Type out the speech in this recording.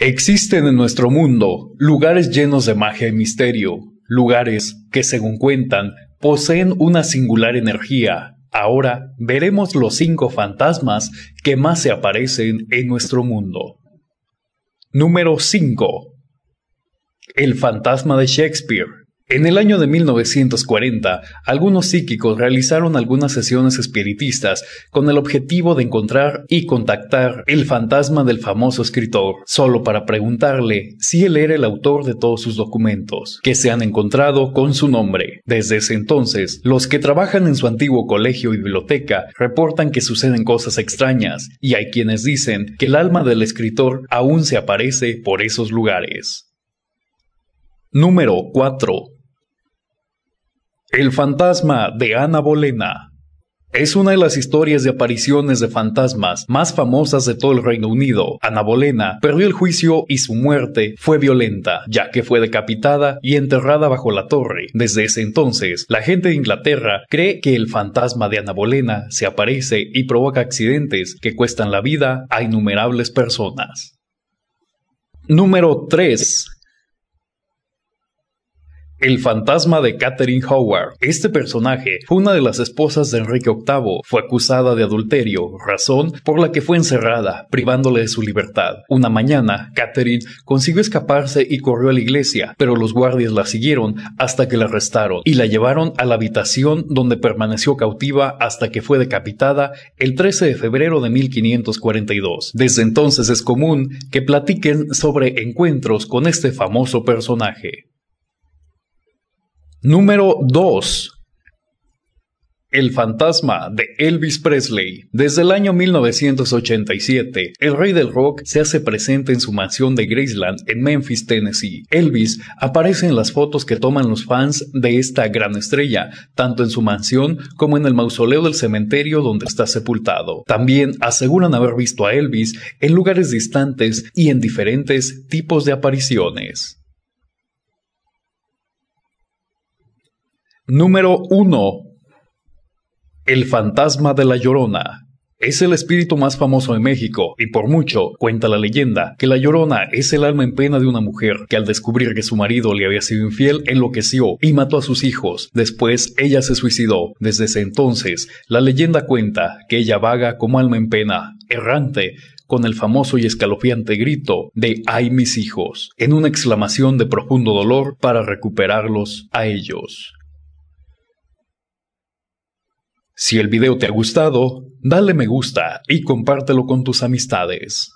Existen en nuestro mundo lugares llenos de magia y misterio, lugares que según cuentan poseen una singular energía. Ahora veremos los cinco fantasmas que más se aparecen en nuestro mundo. Número 5. El fantasma de Shakespeare. En el año de 1940, algunos psíquicos realizaron algunas sesiones espiritistas con el objetivo de encontrar y contactar el fantasma del famoso escritor, solo para preguntarle si él era el autor de todos sus documentos, que se han encontrado con su nombre. Desde ese entonces, los que trabajan en su antiguo colegio y biblioteca reportan que suceden cosas extrañas, y hay quienes dicen que el alma del escritor aún se aparece por esos lugares. Número 4. El fantasma de Ana Bolena es una de las historias de apariciones de fantasmas más famosas de todo el Reino Unido. Ana Bolena perdió el juicio y su muerte fue violenta, ya que fue decapitada y enterrada bajo la torre. Desde ese entonces, la gente de Inglaterra cree que el fantasma de Ana Bolena se aparece y provoca accidentes que cuestan la vida a innumerables personas. Número 3. El fantasma de Catherine Howard. Este personaje fue una de las esposas de Enrique VIII. Fue acusada de adulterio, razón por la que fue encerrada, privándole de su libertad. Una mañana, Catherine consiguió escaparse y corrió a la iglesia, pero los guardias la siguieron hasta que la arrestaron y la llevaron a la habitación donde permaneció cautiva hasta que fue decapitada el 13 de febrero de 1542. Desde entonces es común que platiquen sobre encuentros con este famoso personaje. Número 2. El fantasma de Elvis Presley. Desde el año 1987, el rey del rock se hace presente en su mansión de Graceland en Memphis, Tennessee. Elvis aparece en las fotos que toman los fans de esta gran estrella, tanto en su mansión como en el mausoleo del cementerio donde está sepultado. También aseguran haber visto a Elvis en lugares distantes y en diferentes tipos de apariciones. Número 1. El fantasma de la Llorona. Es el espíritu más famoso de México y por mucho cuenta la leyenda que la llorona es el alma en pena de una mujer que al descubrir que su marido le había sido infiel enloqueció y mató a sus hijos. Después ella se suicidó. Desde ese entonces la leyenda cuenta que ella vaga como alma en pena, errante, con el famoso y escalofriante grito de ¡ay mis hijos! en una exclamación de profundo dolor para recuperarlos a ellos. Si el video te ha gustado, dale me gusta y compártelo con tus amistades.